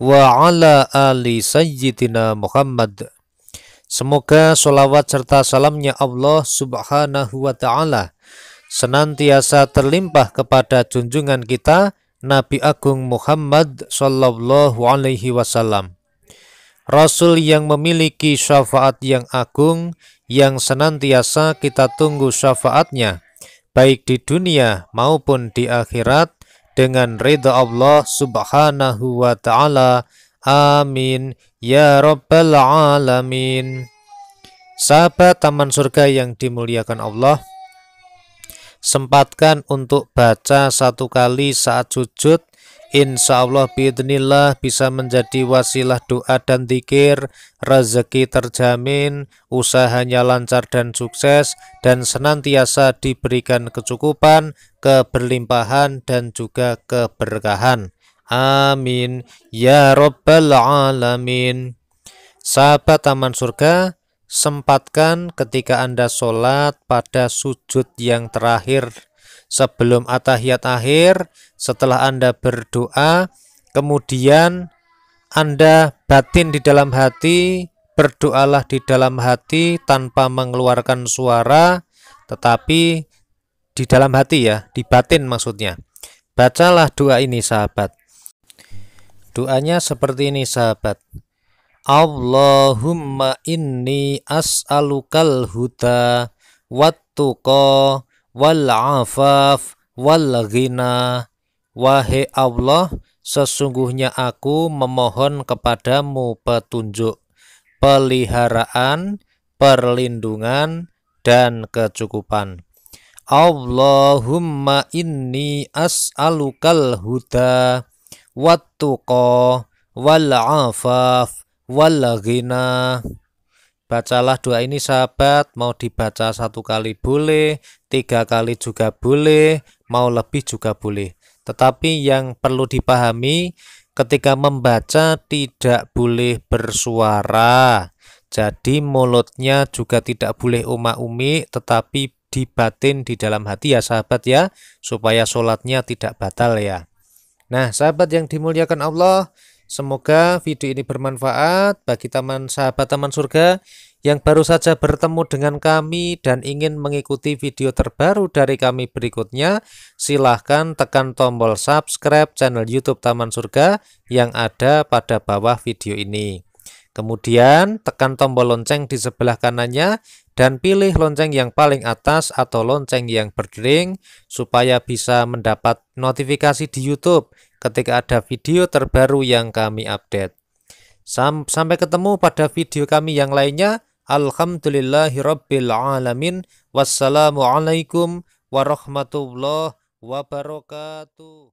wa ala ali sayyidina Muhammad. Semoga sholawat serta salamnya Allah subhanahu wa ta'ala senantiasa terlimpah kepada junjungan kita Nabi Agung Muhammad sallallahu alaihi wasallam. Rasul yang memiliki syafaat yang agung yang senantiasa kita tunggu syafaatnya baik di dunia maupun di akhirat dengan ridha Allah subhanahu wa ta'ala. Amin. Ya Rabbal Alamin. Sahabat Taman Surga yang dimuliakan Allah, sempatkan untuk baca satu kali saat sujud Insya Allah bidnillah bisa menjadi wasilah doa dan zikir, rezeki terjamin, usahanya lancar dan sukses, dan senantiasa diberikan kecukupan, keberlimpahan, dan juga keberkahan. Amin. Ya Rabbal Alamin. Sahabat Taman Surga, sempatkan ketika Anda sholat pada sujud yang terakhir sebelum atahiyat akhir, setelah Anda berdoa, kemudian Anda batin di dalam hati, berdoalah di dalam hati tanpa mengeluarkan suara, tetapi di dalam hati ya, di batin maksudnya. Bacalah doa ini sahabat. Doanya seperti ini sahabat. Allahumma inni as'alukal huda wat tuqa wal afaf wal ghina wahai Allah sesungguhnya aku memohon kepadamu petunjuk peliharaan perlindungan dan kecukupan Allahumma inni as'alukal huda wat tuqa wal afaf wal ghina Bacalah doa ini sahabat, mau dibaca satu kali boleh, tiga kali juga boleh, mau lebih juga boleh. Tetapi yang perlu dipahami, ketika membaca tidak boleh bersuara. Jadi mulutnya juga tidak boleh umak-umi, tetapi dibatin di dalam hati ya sahabat ya, supaya sholatnya tidak batal ya. Nah sahabat yang dimuliakan Allah, Semoga video ini bermanfaat bagi teman sahabat teman Surga yang baru saja bertemu dengan kami dan ingin mengikuti video terbaru dari kami berikutnya. Silahkan tekan tombol subscribe channel YouTube Taman Surga yang ada pada bawah video ini. Kemudian tekan tombol lonceng di sebelah kanannya dan pilih lonceng yang paling atas atau lonceng yang berdering supaya bisa mendapat notifikasi di YouTube ketika ada video terbaru yang kami update. Sam sampai ketemu pada video kami yang lainnya. Alhamdulillahirrabbilalamin. Wassalamualaikum warahmatullahi wabarakatuh.